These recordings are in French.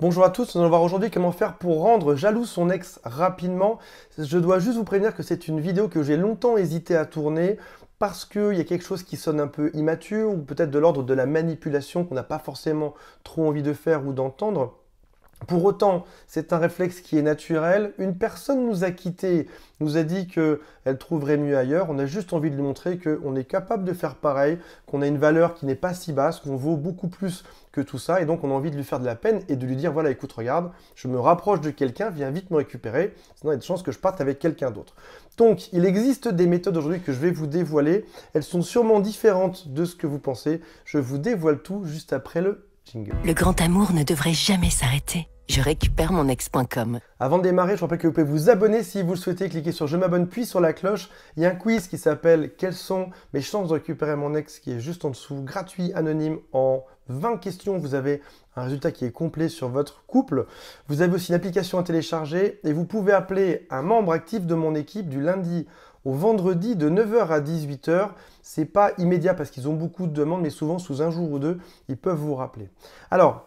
Bonjour à tous, nous allons voir aujourd'hui comment faire pour rendre jaloux son ex rapidement. Je dois juste vous prévenir que c'est une vidéo que j'ai longtemps hésité à tourner parce qu'il y a quelque chose qui sonne un peu immature ou peut-être de l'ordre de la manipulation qu'on n'a pas forcément trop envie de faire ou d'entendre. Pour autant, c'est un réflexe qui est naturel. Une personne nous a quittés, nous a dit qu'elle trouverait mieux ailleurs. On a juste envie de lui montrer qu'on est capable de faire pareil, qu'on a une valeur qui n'est pas si basse, qu'on vaut beaucoup plus que tout ça. Et donc, on a envie de lui faire de la peine et de lui dire, voilà, écoute, regarde, je me rapproche de quelqu'un, viens vite me récupérer. Sinon, il y a de chances que je parte avec quelqu'un d'autre. Donc, il existe des méthodes aujourd'hui que je vais vous dévoiler. Elles sont sûrement différentes de ce que vous pensez. Je vous dévoile tout juste après le le grand amour ne devrait jamais s'arrêter. Je récupère mon ex.com. Avant de démarrer, je rappelle que vous pouvez vous abonner si vous le souhaitez. Cliquez sur Je m'abonne puis sur la cloche. Il y a un quiz qui s'appelle Quelles sont mes chances de récupérer mon ex qui est juste en dessous, gratuit, anonyme, en 20 questions. Vous avez un résultat qui est complet sur votre couple. Vous avez aussi une application à télécharger et vous pouvez appeler un membre actif de mon équipe du lundi au vendredi de 9h à 18h. C'est pas immédiat parce qu'ils ont beaucoup de demandes, mais souvent sous un jour ou deux, ils peuvent vous rappeler. Alors,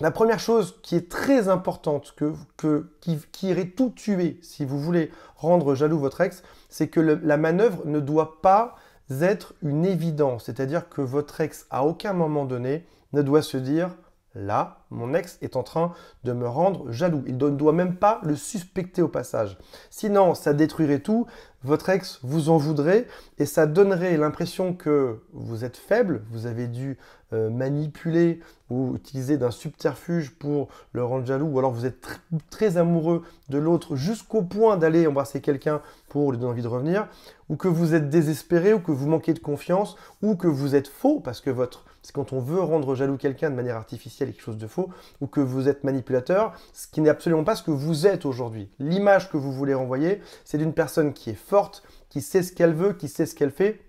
la première chose qui est très importante, que, qui, irait tout tuer si vous voulez rendre jaloux votre ex, c'est que la manœuvre ne doit pas être une évidence. C'est-à-dire que votre ex, à aucun moment donné, ne doit se dire Là, mon ex est en train de me rendre jaloux. Il ne doit même pas le suspecter au passage. Sinon, ça détruirait tout, votre ex vous en voudrait et ça donnerait l'impression que vous êtes faible, vous avez dû euh, manipuler ou utiliser d'un subterfuge pour le rendre jaloux ou alors vous êtes très amoureux de l'autre jusqu'au point d'aller embrasser quelqu'un pour lui donner envie de revenir ou que vous êtes désespéré ou que vous manquez de confiance ou que vous êtes faux parce que votre c'est quand on veut rendre jaloux quelqu'un de manière artificielle, quelque chose de faux, ou que vous êtes manipulateur, ce qui n'est absolument pas ce que vous êtes aujourd'hui. L'image que vous voulez renvoyer, c'est d'une personne qui est forte, qui sait ce qu'elle veut, qui sait ce qu'elle fait,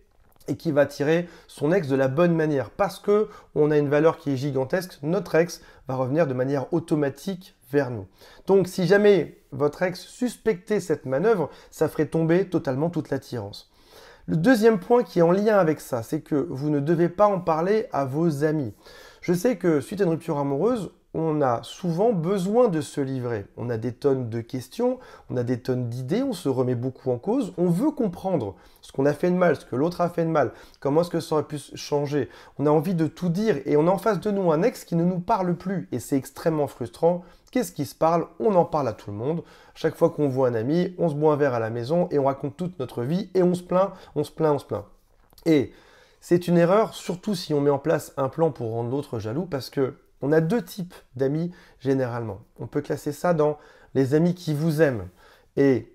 et qui va tirer son ex de la bonne manière parce que on a une valeur qui est gigantesque, notre ex va revenir de manière automatique vers nous. Donc si jamais votre ex suspectait cette manœuvre, ça ferait tomber totalement toute l'attirance. Le deuxième point qui est en lien avec ça, c'est que vous ne devez pas en parler à vos amis. Je sais que suite à une rupture amoureuse, on a souvent besoin de se livrer. On a des tonnes de questions, on a des tonnes d'idées, on se remet beaucoup en cause, on veut comprendre ce qu'on a fait de mal, ce que l'autre a fait de mal, comment est-ce que ça aurait pu changer. On a envie de tout dire et on a en face de nous un ex qui ne nous parle plus et c'est extrêmement frustrant. Qu'est-ce qui se parle On en parle à tout le monde. Chaque fois qu'on voit un ami, on se boit un verre à la maison et on raconte toute notre vie et on se plaint, on se plaint, on se plaint. Et c'est une erreur, surtout si on met en place un plan pour rendre l'autre jaloux, parce que on a deux types d'amis généralement. On peut classer ça dans les amis qui vous aiment et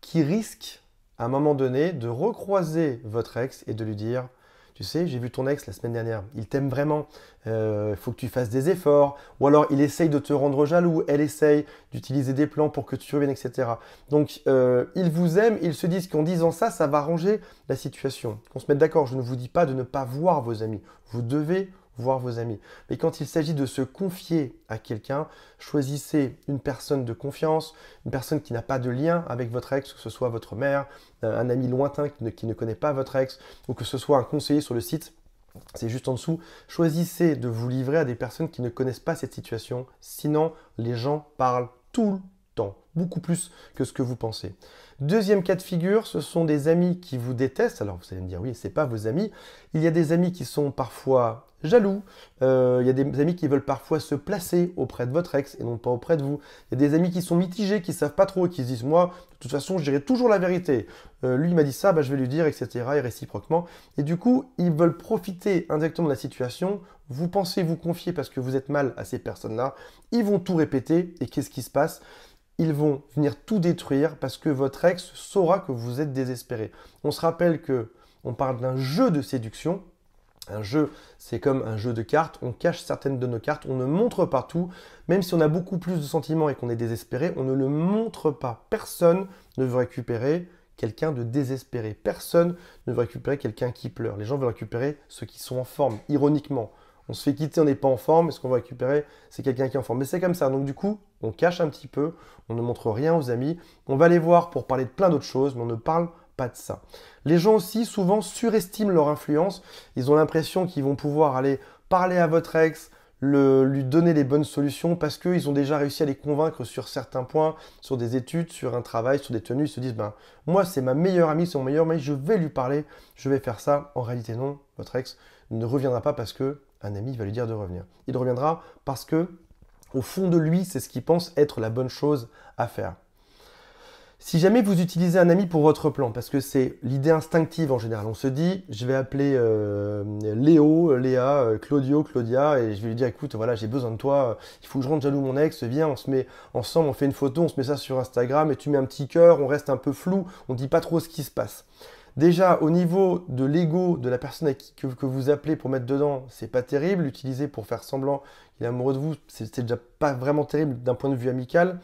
qui risquent à un moment donné de recroiser votre ex et de lui dire tu sais, j'ai vu ton ex la semaine dernière, il t'aime vraiment, il euh, faut que tu fasses des efforts, ou alors il essaye de te rendre jaloux, elle essaye d'utiliser des plans pour que tu reviennes, etc. Donc, euh, ils vous aiment, ils se disent qu'en disant ça, ça va ranger la situation. On se met d'accord, je ne vous dis pas de ne pas voir vos amis, vous devez voir vos amis. Mais quand il s'agit de se confier à quelqu'un, choisissez une personne de confiance, une personne qui n'a pas de lien avec votre ex, que ce soit votre mère, euh, un ami lointain qui ne, qui ne connaît pas votre ex, ou que ce soit un conseiller sur le site c'est juste en dessous. Choisissez de vous livrer à des personnes qui ne connaissent pas cette situation, sinon les gens parlent tout le temps, beaucoup plus que ce que vous pensez. Deuxième cas de figure, ce sont des amis qui vous détestent. Alors vous allez me dire oui, ce n'est pas vos amis. Il y a des amis qui sont parfois jaloux. Il euh, y a des amis qui veulent parfois se placer auprès de votre ex et non pas auprès de vous. Il y a des amis qui sont mitigés, qui savent pas trop, qui se disent moi, de toute façon, je dirai toujours la vérité. Euh, lui, il m'a dit ça, bah, je vais lui dire, etc. Et réciproquement. Et du coup, ils veulent profiter indirectement de la situation. Vous pensez vous confier parce que vous êtes mal à ces personnes-là. Ils vont tout répéter. Et qu'est-ce qui se passe ils vont venir tout détruire parce que votre ex saura que vous êtes désespéré. On se rappelle que on parle d'un jeu de séduction un jeu, c'est comme un jeu de cartes, on cache certaines de nos cartes, on ne montre pas tout, même si on a beaucoup plus de sentiments et qu'on est désespéré, on ne le montre pas. Personne ne veut récupérer quelqu'un de désespéré, personne ne veut récupérer quelqu'un qui pleure. Les gens veulent récupérer ceux qui sont en forme, ironiquement. On se fait quitter, on n'est pas en forme, et ce qu'on veut récupérer, c'est quelqu'un qui est en forme. Mais c'est comme ça, donc du coup, on cache un petit peu, on ne montre rien aux amis, on va les voir pour parler de plein d'autres choses, mais on ne parle pas de ça. Les gens aussi souvent surestiment leur influence. Ils ont l'impression qu'ils vont pouvoir aller parler à votre ex, le, lui donner les bonnes solutions parce qu'ils ont déjà réussi à les convaincre sur certains points, sur des études, sur un travail, sur des tenues. Ils se disent, ben, moi, c'est ma meilleure amie, c'est mon meilleur ami, je vais lui parler, je vais faire ça. En réalité, non, votre ex ne reviendra pas parce qu'un ami va lui dire de revenir. Il reviendra parce que, au fond de lui, c'est ce qu'il pense être la bonne chose à faire. Si jamais vous utilisez un ami pour votre plan, parce que c'est l'idée instinctive en général, on se dit, je vais appeler euh, Léo, Léa, euh, Claudio, Claudia, et je vais lui dire, écoute, voilà, j'ai besoin de toi, euh, il faut que je rende jaloux mon ex, viens, on se met ensemble, on fait une photo, on se met ça sur Instagram, et tu mets un petit cœur, on reste un peu flou, on dit pas trop ce qui se passe. Déjà, au niveau de l'ego de la personne que, que, vous appelez pour mettre dedans, c'est pas terrible. L'utiliser pour faire semblant qu'il est amoureux de vous, c'est déjà pas vraiment terrible d'un point de vue amical.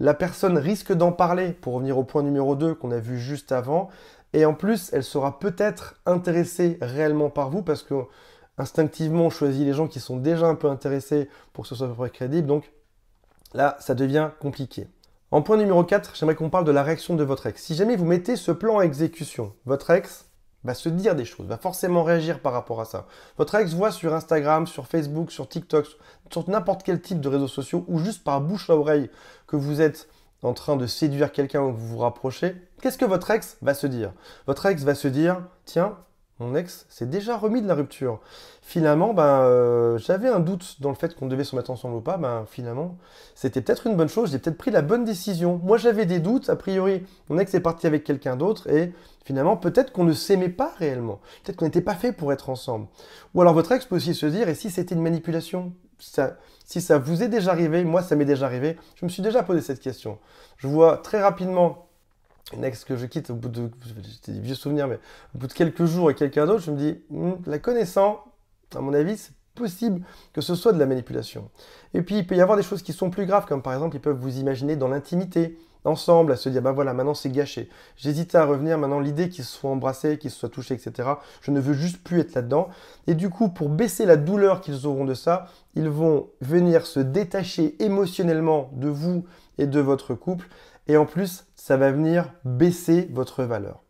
La personne risque d'en parler, pour revenir au point numéro 2 qu'on a vu juste avant. Et en plus, elle sera peut-être intéressée réellement par vous parce que instinctivement, on choisit les gens qui sont déjà un peu intéressés pour que ce soit crédible. Donc là, ça devient compliqué. En point numéro 4, j'aimerais qu'on parle de la réaction de votre ex. Si jamais vous mettez ce plan à exécution, votre ex, va se dire des choses, va forcément réagir par rapport à ça. Votre ex voit sur Instagram, sur Facebook, sur TikTok, sur n'importe quel type de réseaux sociaux ou juste par bouche à oreille que vous êtes en train de séduire quelqu'un ou que vous vous rapprochez, qu'est-ce que votre ex va se dire Votre ex va se dire, tiens, mon ex, s'est déjà remis de la rupture. Finalement, ben, euh, j'avais un doute dans le fait qu'on devait se mettre ensemble ou pas. Ben, finalement, c'était peut-être une bonne chose. J'ai peut-être pris la bonne décision. Moi, j'avais des doutes. A priori, mon ex est parti avec quelqu'un d'autre et finalement, peut-être qu'on ne s'aimait pas réellement. Peut-être qu'on n'était pas fait pour être ensemble. Ou alors, votre ex peut aussi se dire et si c'était une manipulation ça, Si ça vous est déjà arrivé, moi, ça m'est déjà arrivé. Je me suis déjà posé cette question. Je vois très rapidement une ex que je quitte au bout de, vieux mais au bout de quelques jours et quelqu'un d'autre, je me dis, hmm, la connaissant, à mon avis, c'est possible que ce soit de la manipulation. Et puis, il peut y avoir des choses qui sont plus graves, comme par exemple, ils peuvent vous imaginer dans l'intimité, ensemble, à se dire, bah voilà, maintenant c'est gâché. j'hésite à revenir, maintenant l'idée qu'ils se soient embrassés, qu'ils se soient touchés, etc. Je ne veux juste plus être là-dedans. Et du coup, pour baisser la douleur qu'ils auront de ça, ils vont venir se détacher émotionnellement de vous et de votre couple et en plus, ça va venir baisser votre valeur.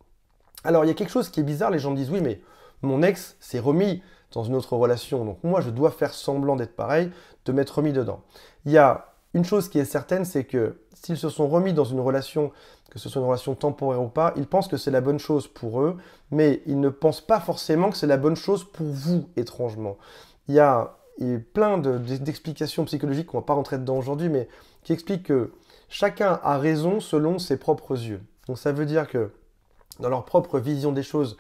Alors, il y a quelque chose qui est bizarre, les gens disent oui, mais mon ex s'est remis dans une autre relation, donc moi, je dois faire semblant d'être pareil, de m'être remis dedans. Il y a une chose qui est certaine, c'est que s'ils se sont remis dans une relation, que ce soit une relation temporaire ou pas, ils pensent que c'est la bonne chose pour eux, mais ils ne pensent pas forcément que c'est la bonne chose pour vous, étrangement. Il y a plein d'explications psychologiques qu'on ne va pas rentrer dedans aujourd'hui, mais qui expliquent que Chacun a raison selon ses propres yeux. Donc ça veut dire que dans leur propre vision des choses,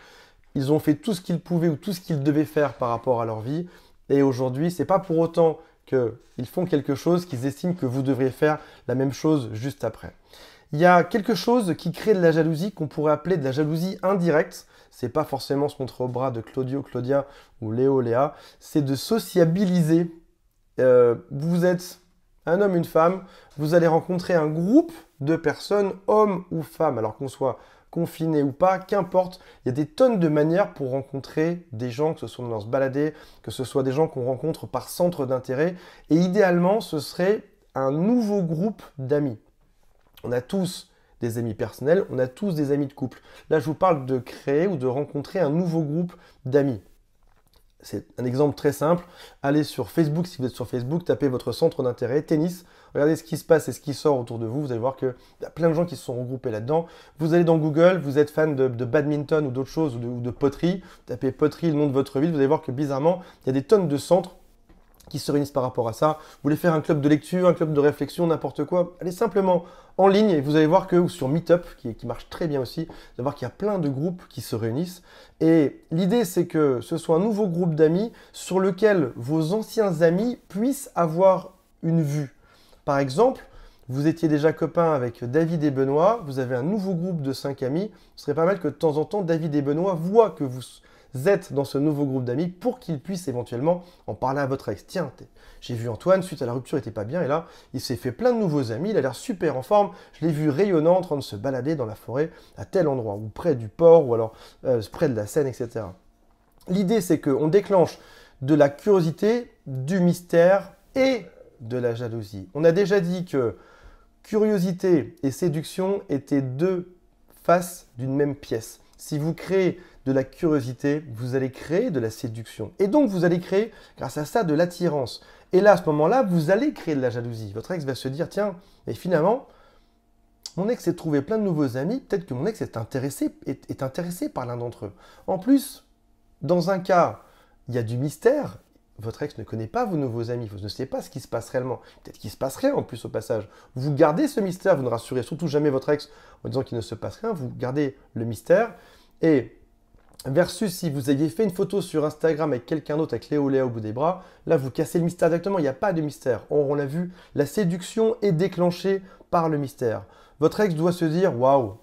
ils ont fait tout ce qu'ils pouvaient ou tout ce qu'ils devaient faire par rapport à leur vie. Et aujourd'hui, ce n'est pas pour autant qu'ils font quelque chose qu'ils estiment que vous devriez faire la même chose juste après. Il y a quelque chose qui crée de la jalousie qu'on pourrait appeler de la jalousie indirecte. C'est pas forcément se montrer au bras de Claudio, Claudia ou Léo, Léa. C'est de sociabiliser. Euh, vous êtes un homme, une femme, vous allez rencontrer un groupe de personnes, hommes ou femmes, alors qu'on soit confiné ou pas, qu'importe, il y a des tonnes de manières pour rencontrer des gens, que ce soit dans se balader, que ce soit des gens qu'on rencontre par centre d'intérêt, et idéalement ce serait un nouveau groupe d'amis. On a tous des amis personnels, on a tous des amis de couple. Là je vous parle de créer ou de rencontrer un nouveau groupe d'amis. C'est un exemple très simple. Allez sur Facebook, si vous êtes sur Facebook, tapez votre centre d'intérêt, tennis, regardez ce qui se passe et ce qui sort autour de vous. Vous allez voir qu'il y a plein de gens qui se sont regroupés là-dedans. Vous allez dans Google, vous êtes fan de, badminton ou d'autres choses ou de, ou de, poterie, tapez poterie, le nom de votre ville, vous allez voir que bizarrement, il y a des tonnes de centres qui se réunissent par rapport à ça. Vous voulez faire un club de lecture, un club de réflexion, n'importe quoi, allez simplement en ligne et vous allez voir que, sur Meetup, qui, marche très bien aussi, vous allez voir qu'il y a plein de groupes qui se réunissent. Et l'idée, c'est que ce soit un nouveau groupe d'amis sur lequel vos anciens amis puissent avoir une vue. Par exemple, vous étiez déjà copain avec David et Benoît, vous avez un nouveau groupe de cinq amis, ce serait pas mal que de temps en temps David et Benoît voient que vous, Z dans ce nouveau groupe d'amis pour qu'il puisse éventuellement en parler à votre ex. Tiens, j'ai vu Antoine, suite à la rupture, il était pas bien, et là, il s'est fait plein de nouveaux amis, il a l'air super en forme, je l'ai vu rayonnant en train de se balader dans la forêt à tel endroit, ou près du port, ou alors euh, près de la Seine, etc. L'idée, c'est qu'on déclenche de la curiosité, du mystère et de la jalousie. On a déjà dit que curiosité et séduction étaient deux faces d'une même pièce. Si vous créez de la curiosité, vous allez créer de la séduction. Et donc, vous allez créer, grâce à ça, de l'attirance. Et là, à ce moment-là, vous allez créer de la jalousie. Votre ex va se dire, tiens, et finalement, mon ex s'est trouvé plein de nouveaux amis, peut-être que mon ex est intéressé, intéressé par l'un d'entre eux. En plus, dans un cas, il y a du mystère, votre ex ne connaît pas vos nouveaux amis, vous ne savez pas ce qui se passe réellement. Peut-être qu'il se passe rien en plus au passage. Vous gardez ce mystère, vous ne rassurez surtout jamais votre ex en disant qu'il ne se passe rien, vous gardez le mystère. Et Versus si vous aviez fait une photo sur Instagram avec quelqu'un d'autre avec Léo Léa au bout des bras, là vous cassez le mystère directement, il n'y a pas de mystère. Or, on l'a vu, la séduction est déclenchée par le mystère. Votre ex doit se dire waouh,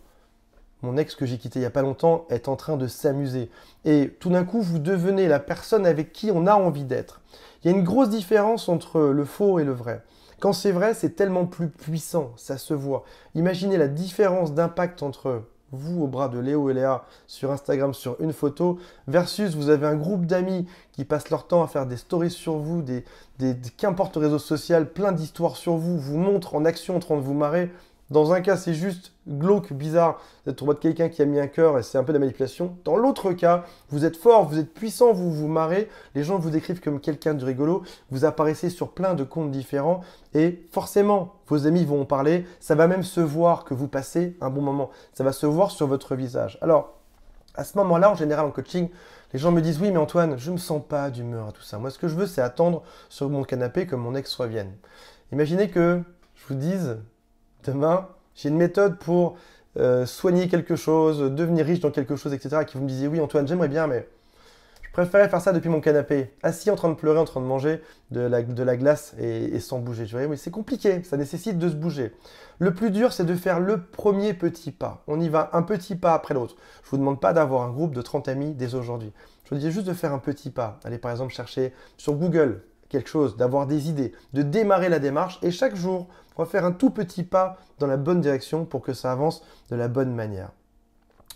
mon ex que j'ai quitté il n'y a pas longtemps est en train de s'amuser. Et tout d'un coup, vous devenez la personne avec qui on a envie d'être. Il y a une grosse différence entre le faux et le vrai. Quand c'est vrai, c'est tellement plus puissant, ça se voit. Imaginez la différence d'impact entre vous au bras de Léo et Léa sur Instagram sur une photo, versus vous avez un groupe d'amis qui passent leur temps à faire des stories sur vous, des, des qu'importe réseau social, plein d'histoires sur vous, vous montrent en action en train de vous marrer, dans un cas, c'est juste glauque, bizarre d'être en de quelqu'un qui a mis un cœur et c'est un peu de la manipulation. Dans l'autre cas, vous êtes fort, vous êtes puissant, vous vous marrez, les gens vous décrivent comme quelqu'un de rigolo, vous apparaissez sur plein de comptes différents et forcément, vos amis vont en parler, ça va même se voir que vous passez un bon moment, ça va se voir sur votre visage. Alors, à ce moment-là, en général en coaching, les gens me disent oui mais Antoine, je ne me sens pas d'humeur à tout ça. Moi ce que je veux c'est attendre sur mon canapé que mon ex revienne. Imaginez que je vous dise demain, j'ai une méthode pour euh, soigner quelque chose, devenir riche dans quelque chose, etc. Qui vous me disiez, oui, Antoine, j'aimerais bien, mais je préférais faire ça depuis mon canapé, assis en train de pleurer, en train de manger de la, glace et, sans bouger. Je oui, c'est compliqué, ça nécessite de se bouger. Le plus dur, c'est de faire le premier petit pas. On y va un petit pas après l'autre. Je ne vous demande pas d'avoir un groupe de 30 amis dès aujourd'hui. Je vous dis juste de faire un petit pas. Allez par exemple chercher sur Google quelque chose, d'avoir des idées, de démarrer la démarche et chaque jour, on va faire un tout petit pas dans la bonne direction pour que ça avance de la bonne manière.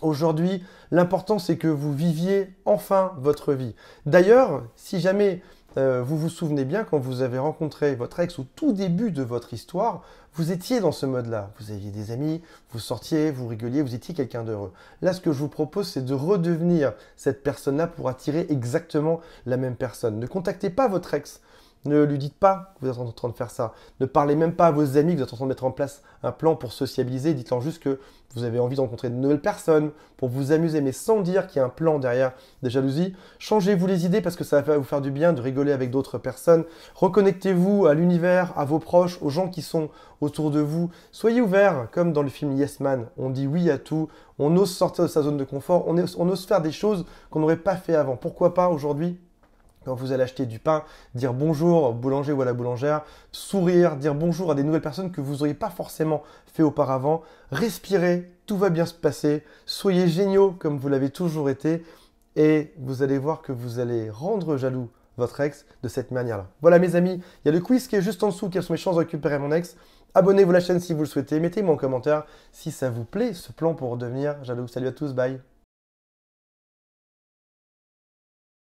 Aujourd'hui, l'important c'est que vous viviez enfin votre vie. D'ailleurs, si jamais euh, vous vous souvenez bien quand vous avez rencontré votre ex au tout début de votre histoire, vous étiez dans ce mode-là. Vous aviez des amis, vous sortiez, vous rigoliez, vous étiez quelqu'un d'heureux. Là, ce que je vous propose, c'est de redevenir cette personne-là pour attirer exactement la même personne. Ne contactez pas votre ex. Ne lui dites pas que vous êtes en train de faire ça. Ne parlez même pas à vos amis que vous êtes en train de mettre en place un plan pour sociabiliser. Dites-leur juste que vous avez envie de rencontrer de nouvelles personnes pour vous amuser, mais sans dire qu'il y a un plan derrière des jalousies. Changez-vous les idées parce que ça va vous faire du bien de rigoler avec d'autres personnes. Reconnectez-vous à l'univers, à vos proches, aux gens qui sont autour de vous. Soyez ouverts, comme dans le film Yes Man. On dit oui à tout, on ose sortir de sa zone de confort, on, ose, on ose faire des choses qu'on n'aurait pas fait avant. Pourquoi pas aujourd'hui quand vous allez acheter du pain, dire bonjour au boulanger ou à la boulangère, sourire, dire bonjour à des nouvelles personnes que vous n'auriez pas forcément fait auparavant, respirer, tout va bien se passer, soyez géniaux comme vous l'avez toujours été, et vous allez voir que vous allez rendre jaloux votre ex de cette manière-là. Voilà mes amis, il y a le quiz qui est juste en dessous, quelles sont mes chances de récupérer mon ex Abonnez-vous à la chaîne si vous le souhaitez, mettez-moi en commentaire si ça vous plaît ce plan pour devenir jaloux. Salut à tous, bye